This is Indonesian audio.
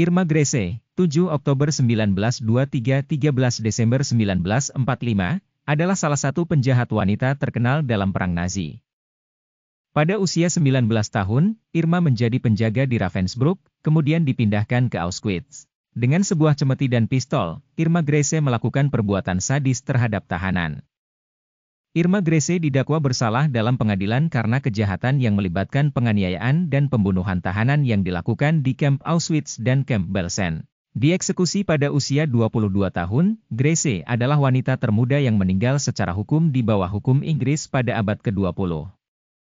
Irma Grese, 7 Oktober 1923 13 Desember 1945, adalah salah satu penjahat wanita terkenal dalam perang Nazi. Pada usia 19 tahun, Irma menjadi penjaga di Ravensbrück, kemudian dipindahkan ke Auschwitz. Dengan sebuah cemeti dan pistol, Irma Grese melakukan perbuatan sadis terhadap tahanan. Irma Grese didakwa bersalah dalam pengadilan karena kejahatan yang melibatkan penganiayaan dan pembunuhan tahanan yang dilakukan di Camp Auschwitz dan Camp Belsen. Dieksekusi pada usia 22 tahun, Grese adalah wanita termuda yang meninggal secara hukum di bawah hukum Inggris pada abad ke-20.